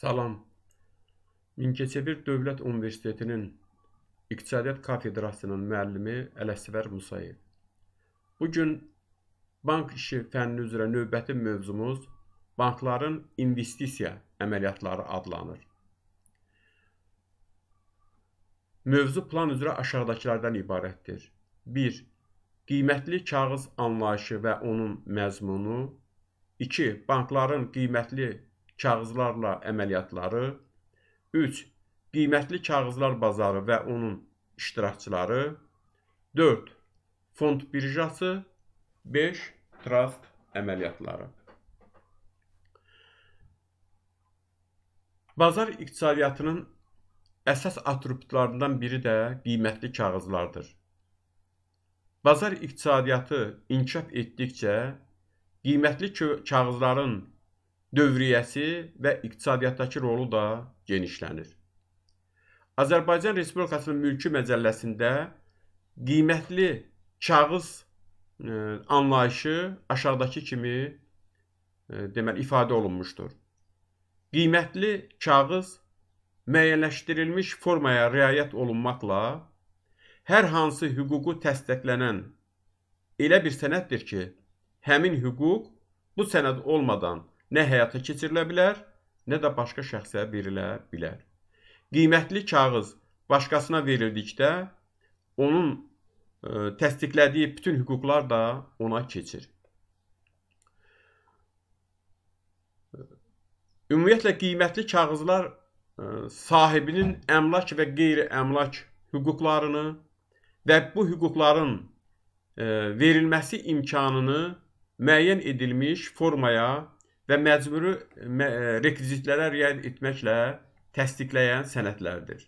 Salam. Mingəçevir Dövlət Universitetinin İqtisadiyyat kafedrasının müəllimi Ələsvər Musayev. Bu gün bank işi fənni üzrə növbəti mövzumuz bankların investisiya əməliyyatları adlanır. Mövzu plan üzrə aşağıdakılardan ibarətdir. 1. Qiymətli kağız anlayışı və onun məzmunu 2. Bankların qiymətli kağızlarla əməliyyatları 3. Qiymətli kağızlar bazarı və onun iştirakçıları 4. Fond birjası 5. Trust əməliyyatları Bazar iqtisadiyyatının əsas atributlarından biri də qiymətli kağızlardır. Bazar iqtisadiyyatı inkişaf etdikcə qiymətli kağızların dövriyyəsi və iqtisadiyyatdakı rolu da genişlənir. Azərbaycan Respublikasının mülki məcəlləsində qiymətli kağız e, anlayışı aşağıdakı kimi e, deməli ifadə olunmuşdur. Qiymətli kağız müəyyənləşdirilmiş formaya riayət olunmaqla hər hansı hüququ təsdiqlənən elə bir sənəddir ki, həmin hüquq bu sənəd olmadan nə həyata keçirilə bilər, nə də başqa şəxsə verilə bilər. Qiymətli kağız başqasına verildikdə onun ə, e, təsdiqlədiyi bütün hüquqlar da ona keçir. Ümumiyyətlə qiymətli kağızlar e, sahibinin əmlak və qeyri-əmlak hüquqlarını və bu hüquqların e, verilməsi imkanını müəyyən edilmiş formaya və məcburi e, rekvizitlərə riayət etməklə təsdiqləyən sənədlərdir.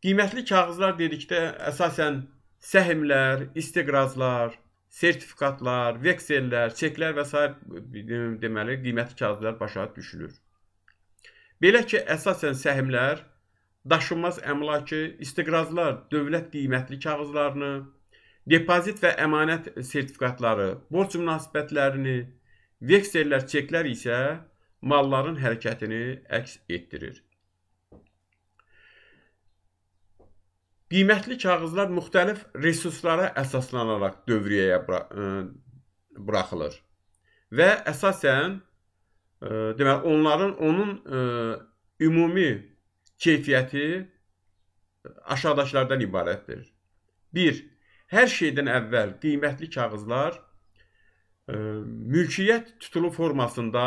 Qiymətli kağızlar dedikdə əsasən səhmlər, istiqrazlar, sertifikatlar, veksellər, çeklər və s. deməli qiymətli kağızlar başa düşülür. Belə ki, əsasən səhmlər, daşınmaz əmlakı, istiqrazlar, dövlət qiymətli kağızlarını, depozit və əmanət sertifikatları, borc münasibətlərini, Veksellər, çeklər isə malların hərəkətini əks etdirir. Qiymətli kağızlar müxtəlif resurslara əsaslanaraq dövriyyəyə buraxılır və əsasən deməli onların onun ümumi keyfiyyəti aşağıdakılardan ibarətdir. 1. Hər şeydən əvvəl qiymətli kağızlar mülkiyyət tutulu formasında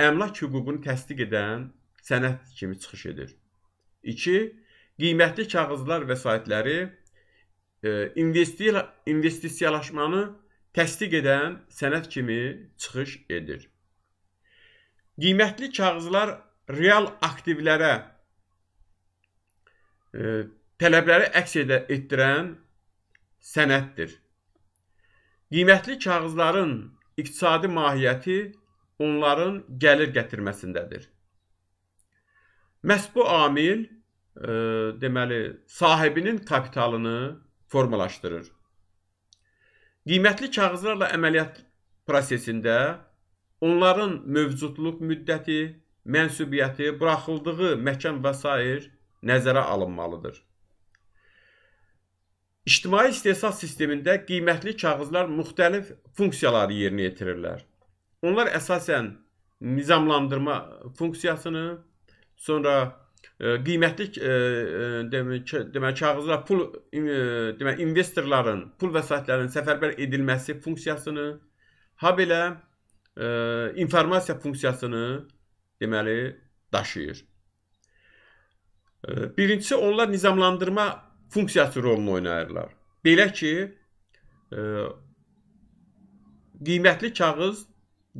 əmlak hüququnu təsdiq edən sənəd kimi çıxış edir. 2. Qiymətli kağızlar vəsaitləri e, investi investisiyalaşmanı təsdiq edən sənəd kimi çıxış edir. Qiymətli kağızlar real aktivlərə e, tələbləri əks edə, etdirən sənəddir. Qiymətli kağızların iqtisadi mahiyyəti onların gəlir gətirməsindədir. Məhz bu amil e, deməli sahibinin kapitalını formalaşdırır. Qiymətli kağızlarla əməliyyat prosesində onların mövcudluq müddəti, mənsubiyyəti, buraxıldığı məkan və s. nəzərə alınmalıdır. İctimai istehsal sistemində qiymətli kağızlar müxtəlif funksiyaları yerinə yetirirlər. Onlar əsasən nizamlandırma funksiyasını, sonra ə, e, qiymətli demək e, demək kağızlar pul e, demək investorların pul vəsaitlərinin səfərbər edilməsi funksiyasını, ha belə ə, informasiya funksiyasını deməli daşıyır. Birincisi onlar nizamlandırma funksiyası rolunu oynayırlar. Belə ki, e, qiymətli kağız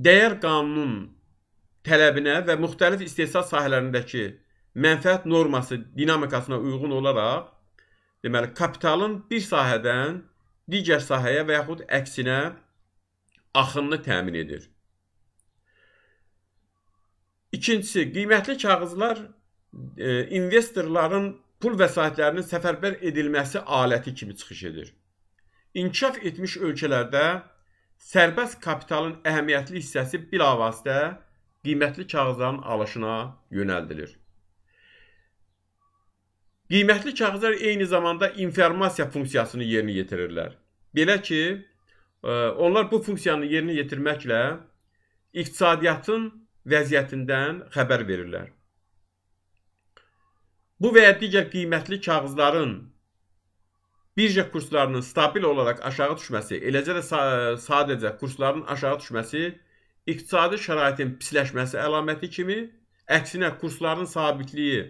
dəyər qanunun tələbinə və müxtəlif istehsal sahələrindəki mənfəət norması dinamikasına uyğun olaraq, deməli, kapitalın bir sahədən digər sahəyə və yaxud əksinə axınını təmin edir. İkincisi, qiymətli kağızlar e, investorların pul vəsaitlərinin səfərbər edilməsi aləti kimi çıxış edir. İnkişaf etmiş ölkələrdə sərbəst kapitalın əhəmiyyətli hissəsi bilavasitə qiymətli kağızların alışına yönəldilir. Qiymətli kağızlar eyni zamanda informasiya funksiyasını yerinə yetirirlər. Belə ki, e, onlar bu funksiyanı yerinə yetirməklə iqtisadiyyatın vəziyyətindən xəbər verirlər. Bu və ya digər qiymətli kağızların birja kurslarının stabil olaraq aşağı düşməsi, eləcə də sadəcə kursların aşağı düşməsi iqtisadi şəraitin pisləşməsi əlaməti kimi, əksinə kursların sabitliyi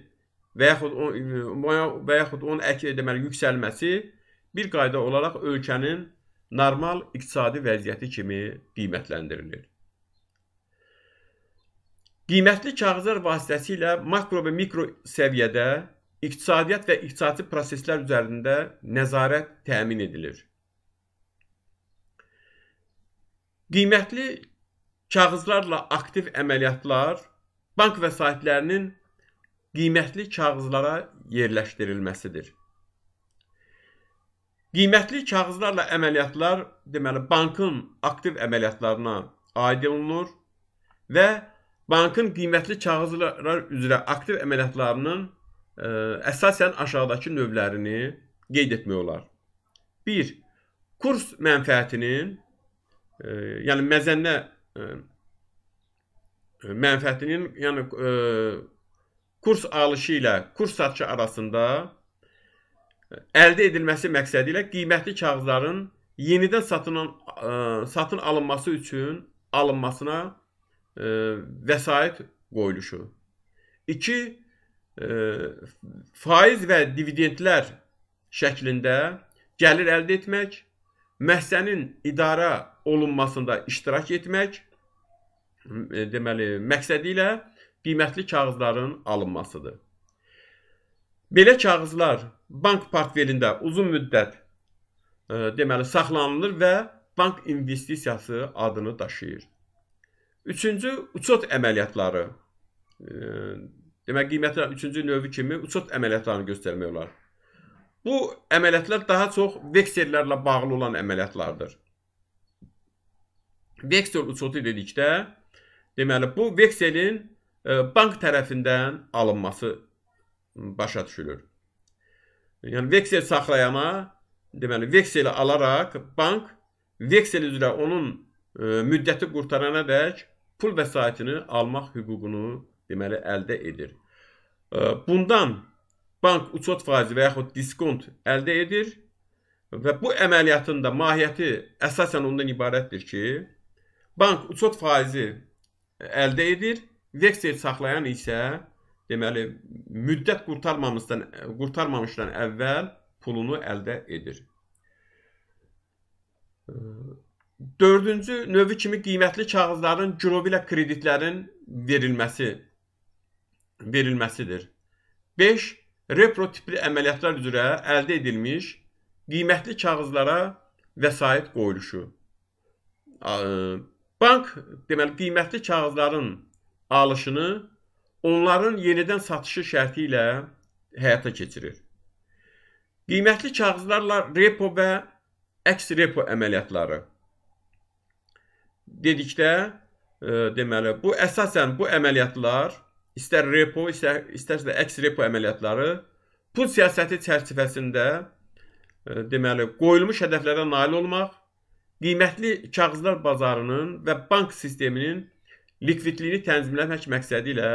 və yaxud və yaxud onun əks deməli yüksəlməsi bir qayda olaraq ölkənin normal iqtisadi vəziyyəti kimi qiymətləndirilir. Qiymətli kağızlar vasitəsilə makro və mikro səviyyədə iqtisadiyyat və iqtisadi proseslər üzərində nəzarət təmin edilir. Qiymətli kağızlarla aktiv əməliyyatlar bank vəsaitlərinin qiymətli kağızlara yerləşdirilməsidir. Qiymətli kağızlarla əməliyyatlar, deməli bankın aktiv əməliyyatlarına aid olunur və bankın qiymətli kağızlar üzrə aktiv əməliyyatlarının ə, e, əsasən aşağıdakı növlərini qeyd etmək olar. 1. Kurs mənfəətinin, ə, e, yəni məzənnə ə, e, mənfəətinin, yəni ə, kurs alışı ilə kurs satışı arasında əldə edilməsi məqsədi ilə qiymətli kağızların yenidən satın ə, satın alınması üçün alınmasına e, vəsait qoyuluşu. 2. E, faiz və dividendlər şəklində gəlir əldə etmək, məhsənin idarə olunmasında iştirak etmək, e, deməli, məqsədi ilə qiymətli kağızların alınmasıdır. Belə kağızlar bank portfelində uzun müddət e, deməli saxlanılır və bank investisiyası adını daşıyır. Üçüncü uçot əməliyyatları. Demək qiymətlər üçüncü növü kimi uçot əməliyyatlarını göstərmək olar. Bu əməliyyatlar daha çox veksellərlə bağlı olan əməliyyatlardır. Veksel uçotu dedikdə, deməli bu vekselin e, bank tərəfindən alınması başa düşülür. Yəni veksel saxlayana, deməli vekseli alaraq bank veksel üzrə onun e, müddəti qurtarana dək pul vəsaitini almaq hüququnu deməli əldə edir. Bundan bank uçot faizi və yaxud diskont əldə edir və bu əməliyyatın da mahiyyəti əsasən ondan ibarətdir ki, bank uçot faizi əldə edir, veksel saxlayan isə deməli müddət qurtarmamışdan qurtarmamışdan əvvəl pulunu əldə edir. Dördüncü növü kimi qiymətli kağızların girov ilə kreditlərin verilməsi verilməsidir. 5. Repro tipli əməliyyatlar üzrə əldə edilmiş qiymətli kağızlara vəsait qoyuluşu. E, bank deməli qiymətli kağızların alışını onların yenidən satışı şərti ilə həyata keçirir. Qiymətli kağızlarla repo və əks repo əməliyyatları dedikdə e, deməli bu əsasən bu əməliyyatlar istər repo, istər istərsə də əks repo əməliyyatları pul siyasəti çərçivəsində e, deməli qoyulmuş hədəflərə nail olmaq, qiymətli kağızlar bazarının və bank sisteminin likvidliyini tənzimləmək məqsədi ilə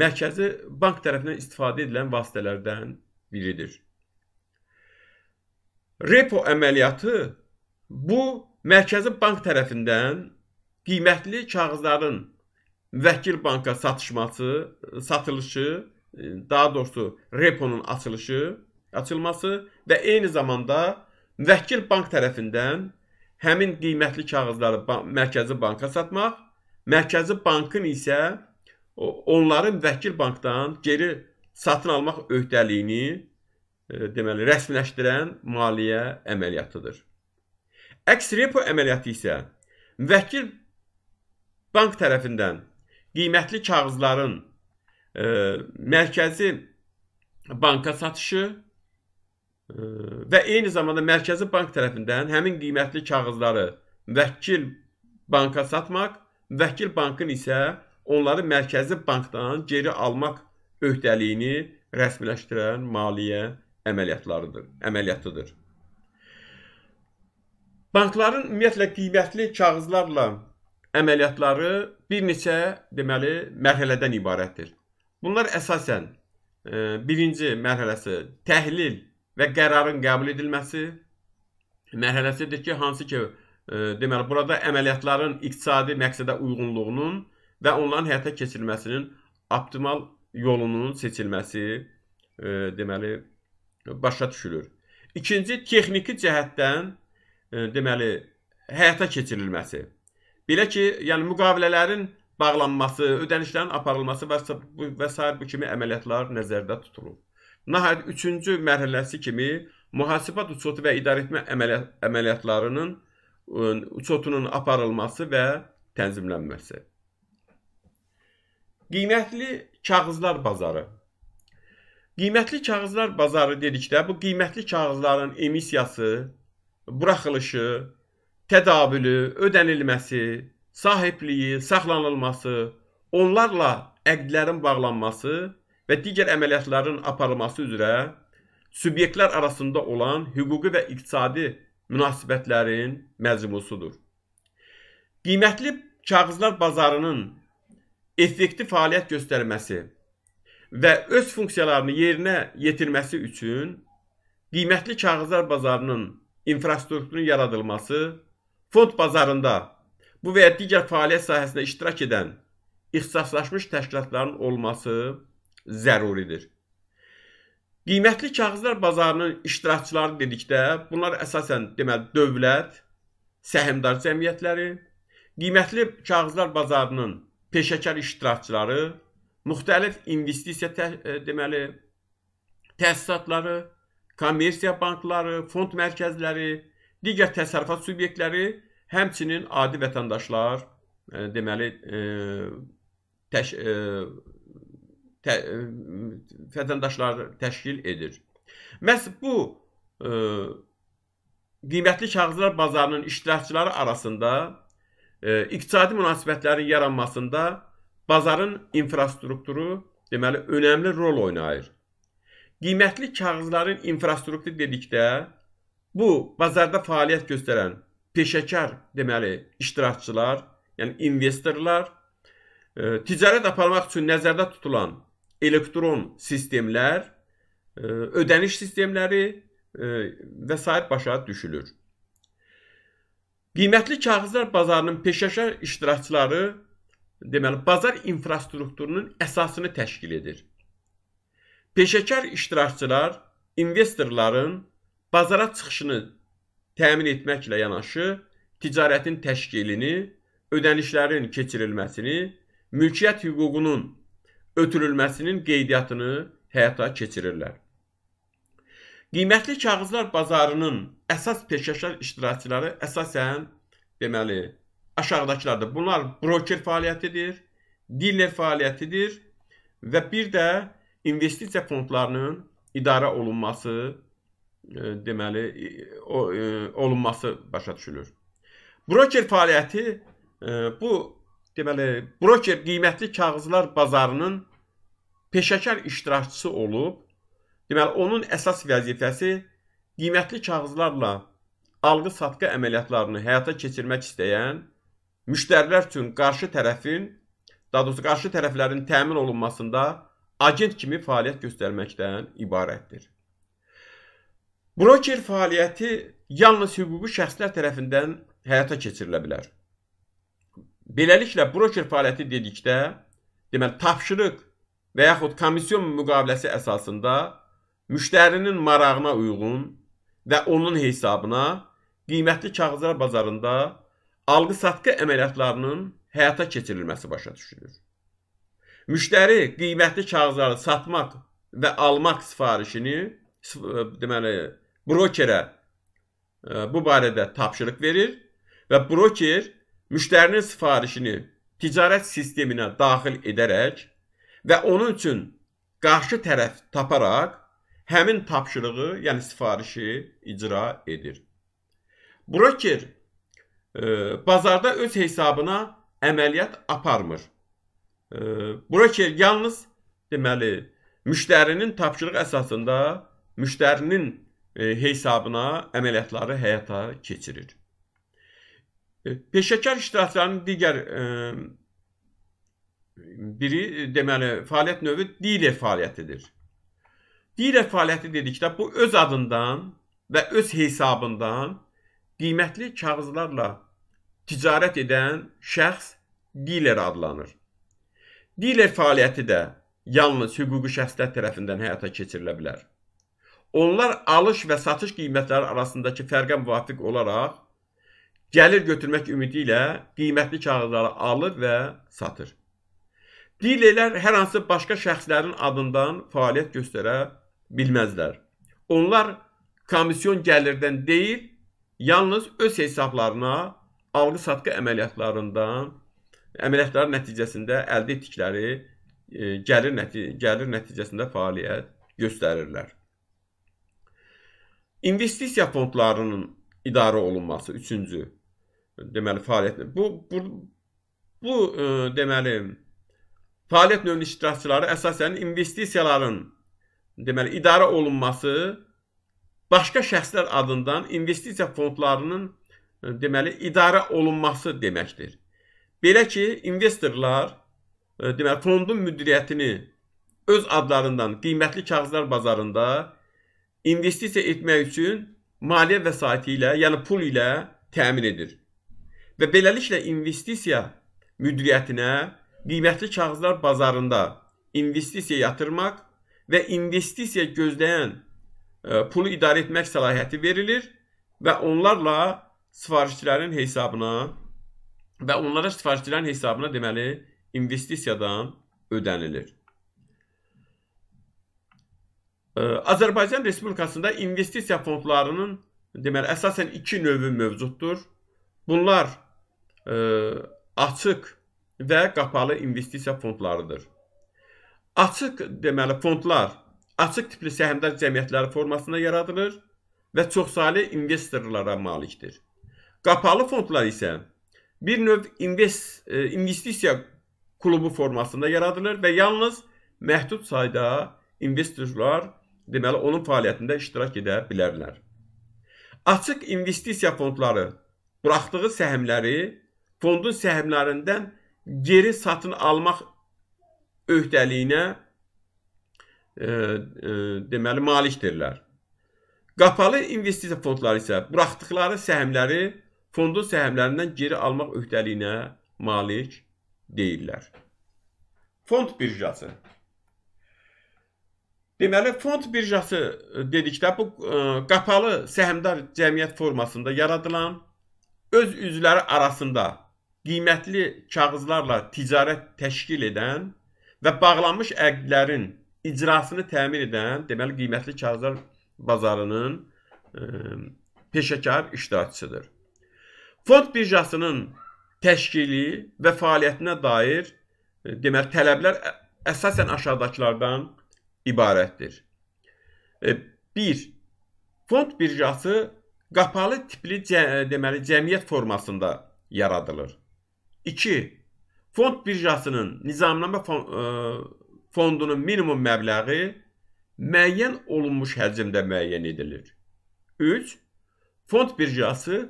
mərkəzi bank tərəfindən istifadə edilən vasitələrdən biridir. Repo əməliyyatı bu mərkəzi bank tərəfindən qiymətli kağızların müvəkkil banka satışması, satılışı, e, daha doğrusu reponun açılışı, açılması və eyni zamanda müvəkkil bank tərəfindən həmin qiymətli kağızları bank, mərkəzi banka satmaq, mərkəzi bankın isə onları müvəkkil bankdan geri satın almaq öhdəliyini e, deməli rəsmiləşdirən maliyyə əməliyyatıdır. Əks repo əməliyyatı isə müvəkkil bank tərəfindən qiymətli kağızların e, mərkəzi banka satışı e, və eyni zamanda mərkəzi bank tərəfindən həmin qiymətli kağızları vəkil banka satmaq, vəkil bankın isə onları mərkəzi bankdan geri almaq öhdəliyini rəsmiləşdirən maliyyə əməliyyatlarıdır, əməliyyatıdır. Bankların ümumiyyətlə qiymətli kağızlarla əməliyyatları bir neçə deməli mərhələdən ibarətdir. Bunlar əsasən e, birinci mərhələsi təhlil və qərarın qəbul edilməsi mərhələsidir ki, hansı ki, e, deməli burada əməliyyatların iqtisadi məqsədə uyğunluğunun və onların həyata keçirilməsinin optimal yolunun seçilməsi e, deməli başa düşülür. İkinci texniki cəhətdən e, deməli həyata keçirilməsi Belə ki, yəni müqavilələrin bağlanması, ödənişlərin aparılması və və s. bu kimi əməliyyatlar nəzərdə tutulur. Nəhayət üçüncü mərhələsi kimi mühasibə uçotu və idarəetmə əməliyyat, əməliyyatlarının uçotunun aparılması və tənzimlənməsi. Qiymətli kağızlar bazarı Qiymətli kağızlar bazarı dedikdə bu qiymətli kağızların emissiyası, buraxılışı, tədavülü, ödənilməsi, sahibliyi, saxlanılması, onlarla əqdlərin bağlanması və digər əməliyyatların aparılması üzrə subyektlər arasında olan hüquqi və iqtisadi münasibətlərin məcmusudur. Qiymətli kağızlar bazarının effektiv fəaliyyət göstərməsi və öz funksiyalarını yerinə yetirməsi üçün qiymətli kağızlar bazarının infrastrukturunun yaradılması fond bazarında bu və ya digər fəaliyyət sahəsində iştirak edən ixtisaslaşmış təşkilatların olması zəruridir. Qiymətli kağızlar bazarının iştirakçıları dedikdə bunlar əsasən deməli dövlət, səhmdar cəmiyyətləri, qiymətli kağızlar bazarının peşəkar iştirakçıları, müxtəlif investisiya tə, e, deməli təsisatları, kommersiya bankları, fond mərkəzləri, digər təsərrüfat subyektləri Həmçinin adi vətəndaşlar e, deməli e, təş, e, tə, e, vətəndaşları təşkil edir. Məhz bu e, qiymətli kağızlar bazarının iştirakçıları arasında e, iqtisadi münasibətlərin yaranmasında bazarın infrastrukturu deməli önəmli rol oynayır. Qiymətli kağızların infrastrukturu dedikdə bu bazarda fəaliyyət göstərən peşəkar deməli iştirakçılar, yəni investorlar e, ticarət aparmaq üçün nəzərdə tutulan elektron sistemlər, e, ödəniş sistemləri e, və s. başa düşülür. Qiymətli kağızlar bazarının peşəkar iştirakçıları deməli bazar infrastrukturunun əsasını təşkil edir. Peşəkar iştirakçılar investorların bazara çıxışını təmin etməklə yanaşı, ticarətin təşkilini, ödənişlərin keçirilməsini, mülkiyyət hüququnun ötürülməsinin qeydiyyatını həyata keçirirlər. Qiymətli kağızlar bazarının əsas peşəşar iştirakçıları əsasən deməli aşağıdakılardır. Bunlar broker fəaliyyətidir, dealer fəaliyyətidir və bir də investisiya fondlarının idarə olunması deməli e, o, e, olunması başa düşülür. Broker fəaliyyəti e, bu deməli broker qiymətli kağızlar bazarının peşəkar iştirakçısı olub. Deməli onun əsas vəzifəsi qiymətli kağızlarla alğı-satqı əməliyyatlarını həyata keçirmək istəyən müştərilər üçün qarşı tərəfin, daha doğrusu qarşı tərəflərin təmin olunmasında agent kimi fəaliyyət göstərməkdən ibarətdir. Broker fəaliyyəti yalnız hüquqi şəxslər tərəfindən həyata keçirilə bilər. Beləliklə broker fəaliyyəti dedikdə, deməli tapşırıq və yaxud komissiyon müqaviləsi əsasında müştərinin marağına uyğun və onun hesabına qiymətli kağızlar bazarında alqı-satqı əməliyyatlarının həyata keçirilməsi başa düşülür. Müştəri qiymətli kağızları satmaq və almaq sifarişini deməli brokerə e, bu barədə tapşırıq verir və broker müştərinin sifarişini ticarət sisteminə daxil edərək və onun üçün qarşı tərəf taparaq həmin tapşırığı, yəni sifarişi icra edir. Broker e, bazarda öz hesabına əməliyyat aparmır. E, broker yalnız deməli müştərinin tapşırığı əsasında müştərinin E, hesabına əməliyyatları həyata keçirir. E, peşəkar iştirakçıların digər e, biri deməli fəaliyyət növü dealer fəaliyyətidir. Dealer fəaliyyəti dedikdə bu öz adından və öz hesabından qiymətli kağızlarla ticarət edən şəxs dealer adlanır. Dealer fəaliyyəti də yalnız hüquqi şəxslər tərəfindən həyata keçirilə bilər. Onlar alış və satış qiymətləri arasındakı fərqə müvafiq olaraq gəlir götürmək ümidi ilə qiymətli kağızları alır və satır. Dilerlər hər hansı başqa şəxslərin adından fəaliyyət göstərə bilməzlər. Onlar komisyon gəlirdən deyil, yalnız öz hesablarına alqı-satqı əməliyyatlarından əməliyyatlar nəticəsində əldə etdikləri e, gəlir nəticəsində fəaliyyət göstərirlər. İnvestisiya fondlarının idarə olunması üçüncü deməli fəaliyyət. Bu bu, bu e, deməli fəaliyyət növünün iştirakçıları əsasən investisiyaların deməli idarə olunması başqa şəxslər adından investisiya fondlarının e, deməli idarə olunması deməkdir. Belə ki, investorlar e, deməli fondun müdiriyyətini öz adlarından qiymətli kağızlar bazarında investisiya etmək üçün maliyyə vəsaiti ilə, yəni pul ilə təmin edir. Və beləliklə investisiya müdiriyyətinə qiymətli kağızlar bazarında investisiya yatırmaq və investisiya gözləyən e, pulu idarə etmək səlahiyyəti verilir və onlarla sifarişçilərin hesabına və onlara sifarişçilərin hesabına deməli investisiyadan ödənilir. Azərbaycan Respublikasında investisiya fondlarının deməli əsasən iki növü mövcuddur. Bunlar e, açıq və qapalı investisiya fondlarıdır. Açıq deməli fondlar açıq tipli səhmdar cəmiyyətləri formasında yaradılır və çoxsaylı investorlara malikdir. Qapalı fondlar isə bir növ invest, e, investisiya klubu formasında yaradılır və yalnız məhdud sayda investorlar deməli onun fəaliyyətində iştirak edə bilərlər. Açıq investisiya fondları buraxdığı səhmləri fondun səhmlərindən geri satın almaq öhdəliyinə e, e, deməli malikdirlər. Qapalı investisiya fondları isə buraxdıqları səhmləri fondun səhmlərindən geri almaq öhdəliyinə malik deyirlər. Fond birjası Deməli, fond birjası e, dedikdə bu ə, e, qapalı səhmdar cəmiyyət formasında yaradılan öz üzvləri arasında qiymətli kağızlarla ticarət təşkil edən və bağlanmış əqdlərin icrasını təmin edən, deməli, qiymətli kağızlar bazarının ə, e, peşəkar iştirakçısıdır. Fond birjasının təşkili və fəaliyyətinə dair deməli tələblər əsasən aşağıdakılardan ibarətdir. 1. E, fond birjası qapalı tipli deməli cəmiyyət formasında yaradılır. 2. Fond birjasının nizamnamə e, fondunun minimum məbləği müəyyən olunmuş həcmdə müəyyən edilir. 3. Fond birjası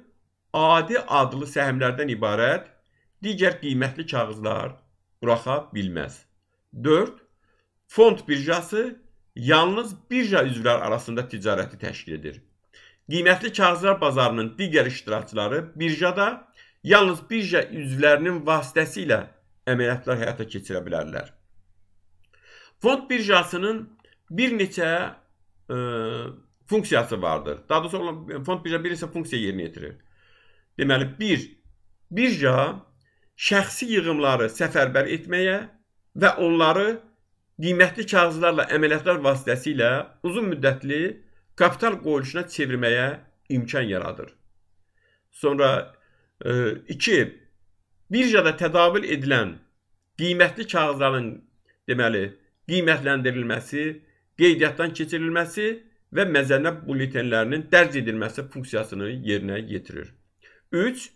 adi adlı səhmlərdən ibarət digər qiymətli kağızlar buraxa bilməz. 4. Fond birjası yalnız birja üzvlər arasında ticarəti təşkil edir. Qiymətli kağızlar bazarının digər iştirakçıları birjada yalnız birja üzvlərinin vasitəsilə əməliyyatlar həyata keçirə bilərlər. Fond birjasının bir neçə e, funksiyası vardır. Daha doğrusu fond birja bir neçə funksiya yerinə yetirir. Deməli, bir, birja şəxsi yığımları səfərbər etməyə və onları qiymətli kağızlarla əməliyyatlar vasitəsilə uzun müddətli kapital qoyuluşuna çevirməyə imkan yaradır. Sonra 2. E, birjada tədavül edilən qiymətli kağızların deməli qiymətləndirilməsi, qeydiyyatdan keçirilməsi və məzənnə bulletenlərinin dərc edilməsi funksiyasını yerinə yetirir. 3.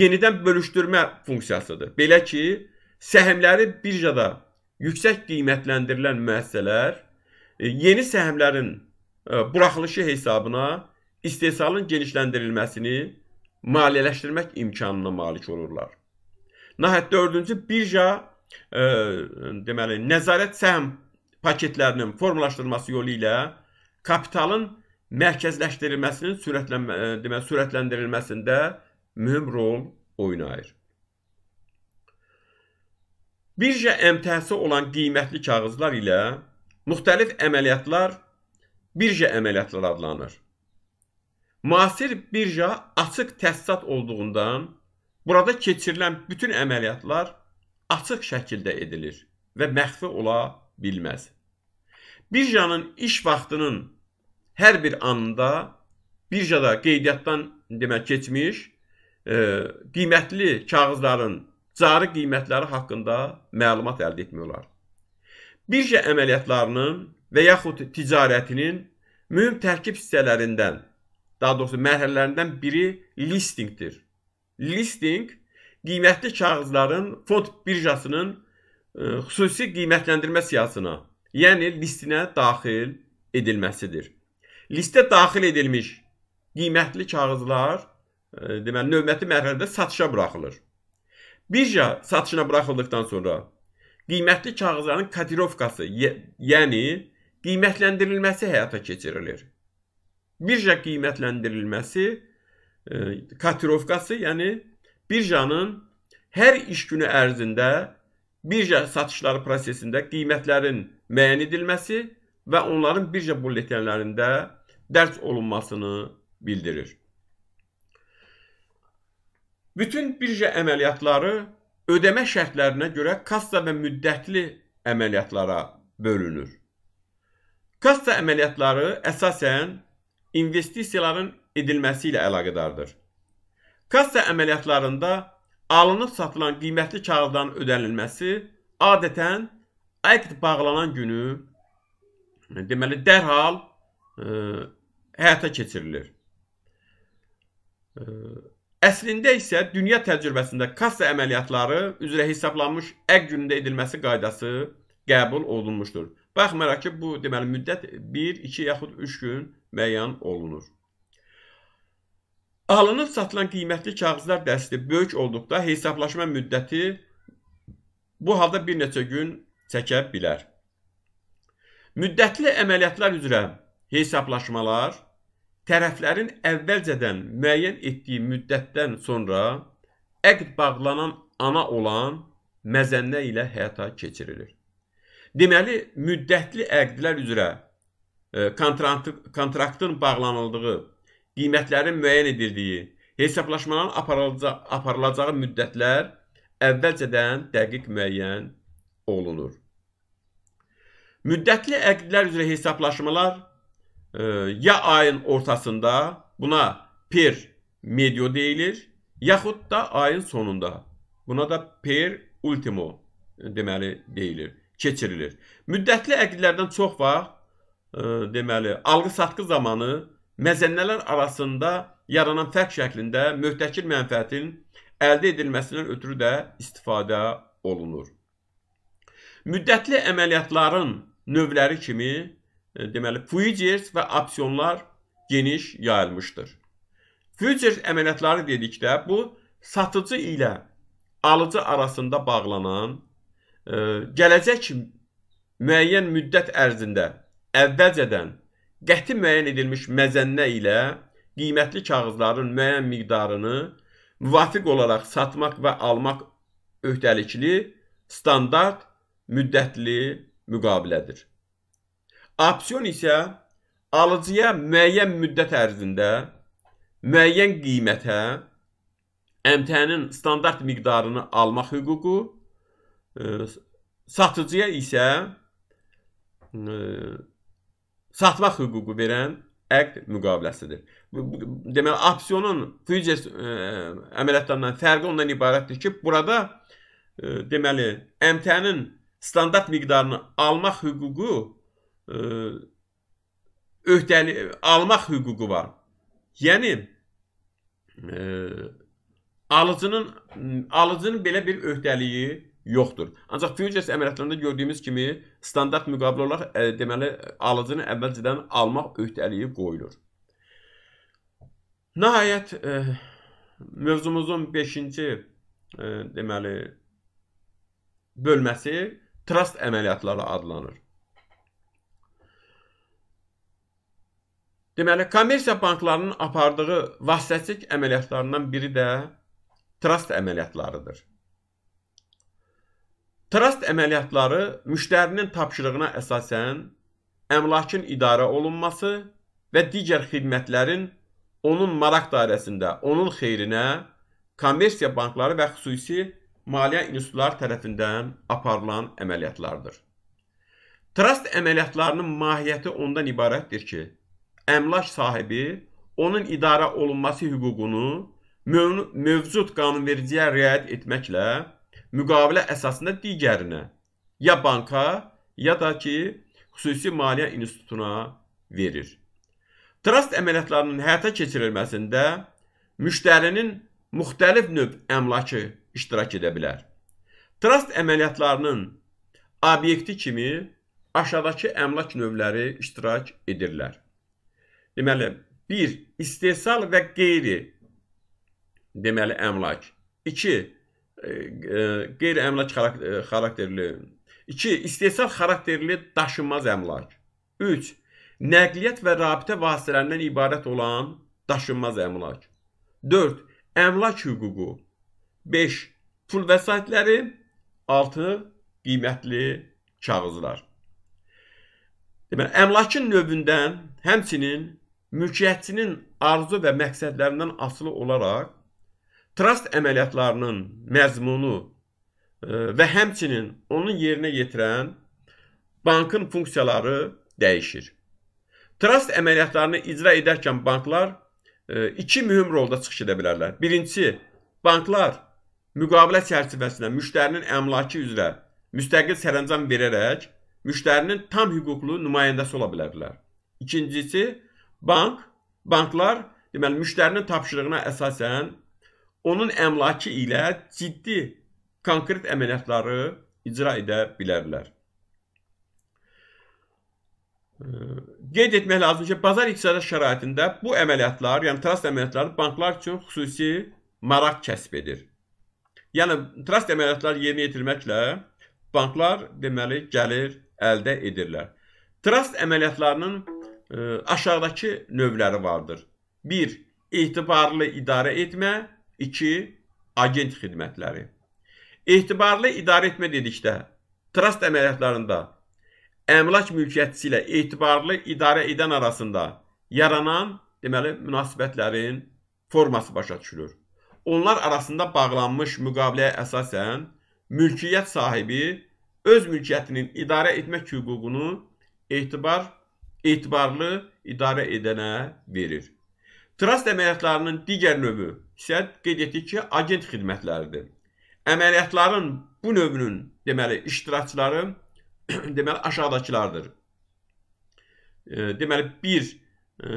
Yenidən bölüşdürmə funksiyasıdır. Belə ki, səhmləri birjada yüksək qiymətləndirilən müəssisələr e, yeni səhmlərin e, buraxılışı hesabına istehsalın genişləndirilməsini maliyyələşdirmək imkanına malik olurlar. Nəhayət 4-cü birja e, deməli nəzarət səhm paketlərinin formalaşdırılması yolu ilə kapitalın mərkəzləşdirilməsinin sürətlənmə e, deməli sürətləndirilməsində mühüm rol oynayır birja əmtəsi olan qiymətli kağızlar ilə müxtəlif əməliyyatlar birja əməliyyatları adlanır. Müasir birja açıq təsisat olduğundan burada keçirilən bütün əməliyyatlar açıq şəkildə edilir və məxfi ola bilməz. Birjanın iş vaxtının hər bir anında birjada qeydiyyatdan demək keçmiş e, qiymətli kağızların cari qiymətləri haqqında məlumat əldə etmək olar. Birja əməliyyatlarının və yaxud ticarətinin mühüm tərkib hissələrindən, daha doğrusu mərhələlərindən biri listingdir. Listing qiymətli kağızların fond birjasının e, xüsusi qiymətləndirmə siyasına, yəni listinə daxil edilməsidir. Listə daxil edilmiş qiymətli kağızlar e, deməli növbəti mərhələdə satışa buraxılır. Birja satışına buraxıldıkdan sonra qiymətli kağızların kodirovkası, yəni qiymətləndirilməsi həyata keçirilir. Birja qiymətləndirilməsi e, kodirovkası, yəni birjanın hər iş günü ərzində birja satışları prosesində qiymətlərin müəyyən edilməsi və onların birja bulletenlərində dərc olunmasını bildirir. Bütün birja əməliyyatları ödəmə şərtlərinə görə kassa və müddətli əməliyyatlara bölünür. Kassa əməliyyatları əsasən investisiyaların edilməsi ilə əlaqədardır. Kassa əməliyyatlarında alınıb satılan qiymətli kağızların ödənilməsi adətən akt bağlanan günü deməli dərhal ə, e, həyata keçirilir. Ə, e, Əslində isə dünya təcrübəsində kassa əməliyyatları üzrə hesablanmış əq günündə edilməsi qaydası qəbul olunmuşdur. Baxmayaraq ki, bu deməli müddət 1, 2 yaxud 3 gün müəyyən olunur. Alınıb satılan qiymətli kağızlar dəsti böyük olduqda hesablaşma müddəti bu halda bir neçə gün çəkə bilər. Müddətli əməliyyatlar üzrə hesablaşmalar tərəflərin əvvəlcədən müəyyən etdiyi müddətdən sonra əqd bağlanan ana olan məzənnə ilə həyata keçirilir. Deməli, müddətli əqdlər üzrə e, kontrakt, kontraktın bağlanıldığı, qiymətlərin müəyyən edildiyi, hesablaşmaların aparılacağı, aparılacağı müddətlər əvvəlcədən dəqiq müəyyən olunur. Müddətli əqdlər üzrə hesablaşmalar e, ya ayın ortasında buna per medio deyilir yaxud da ayın sonunda buna da per ultimo deməli deyilir, keçirilir. Müddətli əqdlərdən çox vaxt e, deməli alğı-satqı zamanı məzənnələr arasında yaranan fərq şəklində möhtəkir mənfəətin əldə edilməsindən ötürü də istifadə olunur. Müddətli əməliyyatların növləri kimi E, deməli futures və opsionlar geniş yayılmışdır. Futures əməliyyatları dedikdə bu satıcı ilə alıcı arasında bağlanan ə, e, gələcək müəyyən müddət ərzində əvvəlcədən qəti müəyyən edilmiş məzənnə ilə qiymətli kağızların müəyyən miqdarını müvafiq olaraq satmaq və almaq öhdəlikli standart müddətli müqavilədir. Opsion isə alıcıya müəyyən müddət ərzində müəyyən qiymətə əmtənin standart miqdarını almaq hüququ, e, satıcıya isə e, satmaq hüququ verən əqd müqaviləsidir. Deməli, opsiyonun futures e, əməliyyatlarından fərqi ondan ibarətdir ki, burada ə, deməli, əmtənin standart miqdarını almaq hüququ öhdəli yəni, almaq hüququ var. Yəni ə, e, alıcının alıcının belə bir öhdəliyi yoxdur. Ancaq futures əməliyyatlarında gördüyümüz kimi standart müqavilə olaraq ə, e, deməli alıcını əvvəlcədən almaq öhdəliyi qoyulur. Nəhayət ə, e, mövzumuzun 5-ci deməli bölməsi trust əməliyyatları adlanır. Deməli, kommersiya banklarının apardığı vasitəçilik əməliyyatlarından biri də trust əməliyyatlarıdır. Trust əməliyyatları müştərinin tapşırığına əsasən əmlakın idarə olunması və digər xidmətlərin onun maraq dairəsində, onun xeyrinə kommersiya bankları və xüsusi maliyyə institutları tərəfindən aparılan əməliyyatlardır. Trust əməliyyatlarının mahiyyəti ondan ibarətdir ki, əmlak sahibi onun idarə olunması hüququnu mövcud qanunvericiyə riayət etməklə müqavilə əsasında digərinə ya banka ya da ki xüsusi maliyyə institutuna verir. Trust əməliyyatlarının həyata keçirilməsində müştərinin müxtəlif növ əmlakı iştirak edə bilər. Trust əməliyyatlarının obyekti kimi aşağıdakı əmlak növləri iştirak edirlər. Deməli, bir, istehsal və qeyri deməli əmlak. İki, e, e, qeyri-əmlak e, xarakterli. İki, istehsal xarakterli daşınmaz əmlak. Üç, nəqliyyat və rabitə vasitələrindən ibarət olan daşınmaz əmlak. 4. Əmlak hüququ. 5. Pul vəsaitləri. 6. Qiymətli kağızlar. Deməli, əmlakın növündən həmçinin mülkiyyətçinin arzu və məqsədlərindən asılı olaraq trust əməliyyatlarının məzmunu e, və həmçinin onun yerinə yetirən bankın funksiyaları dəyişir. Trust əməliyyatlarını icra edərkən banklar e, iki mühüm rolda çıxış edə bilərlər. Birincisi, banklar müqavilə çərçivəsində müştərinin əmlakı üzrə müstəqil sərəncam verərək müştərinin tam hüquqlu nümayəndəsi ola bilərlər. İkincisi, Bank, banklar deməli müştərinin tapşırığına əsasən onun əmlakı ilə ciddi konkret əməliyyatları icra edə bilərlər. Qeyd etmək lazımdır ki, bazar iqtisadi şəraitində bu əməliyyatlar, yəni trust əməliyyatları banklar üçün xüsusi maraq kəsb edir. Yəni trust əməliyyatları yerinə yetirməklə banklar deməli gəlir əldə edirlər. Trust əməliyyatlarının e, aşağıdakı növləri vardır. 1. İtibarlı idarə etmə 2. Agent xidmətləri İtibarlı idarə etmə dedikdə, trust əməliyyatlarında əmlak mülkiyyətçisi ilə etibarlı idarə edən arasında yaranan deməli münasibətlərin forması başa düşülür. Onlar arasında bağlanmış müqaviləyə əsasən mülkiyyət sahibi öz mülkiyyətinin idarə etmək hüququnu etibar etibarlı idarə edənə verir. Trust əməliyyatlarının digər növü isə qeyd etdik ki, agent xidmətləridir. Əməliyyatların bu növünün deməli iştirakçıları deməli aşağıdakılardır. E, deməli bir e,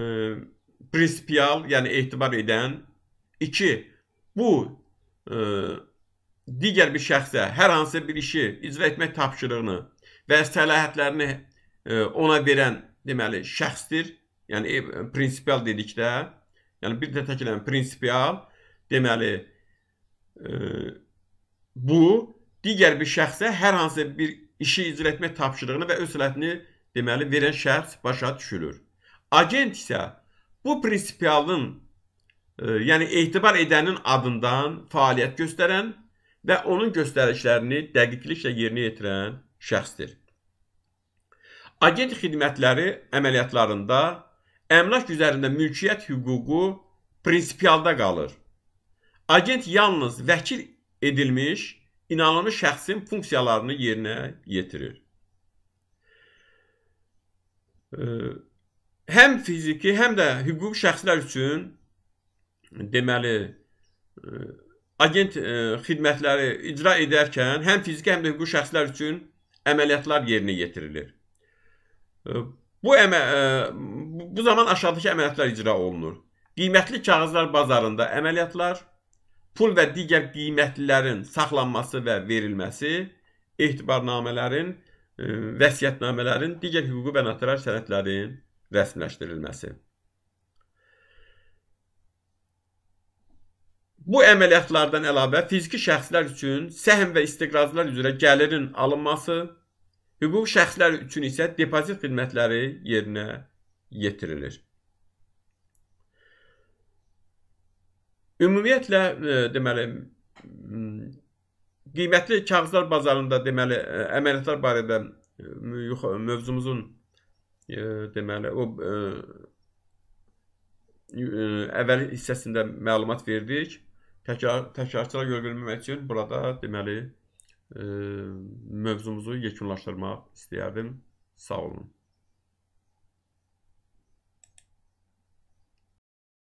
prinsipial, yəni etibar edən, 2 bu e, digər bir şəxsə hər hansı bir işi icra etmək tapşırığını və səlahiyyətlərini e, ona verən deməli şəxsdir. Yəni e, prinsipial dedikdə, yəni bir də təklən prinsipial deməli e, bu digər bir şəxsə hər hansı bir işi icra etmək tapşırığını və öz səlahiyyətini deməli verən şəxs başa düşülür. Agent isə bu prinsipialın e, yəni etibar edənin adından fəaliyyət göstərən və onun göstərişlərini dəqiqliklə yerinə yetirən şəxsdir. Agent xidmətləri əməliyyatlarında əmlak üzərində mülkiyyət hüququ prinsipialda qalır. Agent yalnız vəkil edilmiş inanılmış şəxsin funksiyalarını yerinə yetirir. Həm fiziki, həm də hüquqi şəxslər üçün deməli e, agent e, xidmətləri icra edərkən həm fiziki, həm də hüquqi şəxslər üçün əməliyyatlar yerinə yetirilir. Bu əmə e, bu zaman aşağıdakı əməliyyatlar icra olunur. Qiymətli kağızlar bazarında əməliyyatlar, pul və digər qiymətlilərin saxlanması və verilməsi, etibarnamələrin, e, vəsiyyətnamələrin, digər hüquqi və notarial sənədlərin rəsmiləşdirilməsi. Bu əməliyyatlardan əlavə fiziki şəxslər üçün səhm və istiqrazlar üzrə gəlirin alınması, Hüquqi şəxslər üçün isə depozit xidmətləri yerinə yetirilir. Ümumiyyətlə e, deməli qiymətli kağızlar bazarında deməli e, əməliyyatlar barədə e, mövzumuzun deməli o əvvəl hissəsində məlumat verdik. Təkrar təkrarçılara yol verməmək üçün burada deməli mövzumuzu yekunlaşdırmaq istəyərdim. Sağ olun.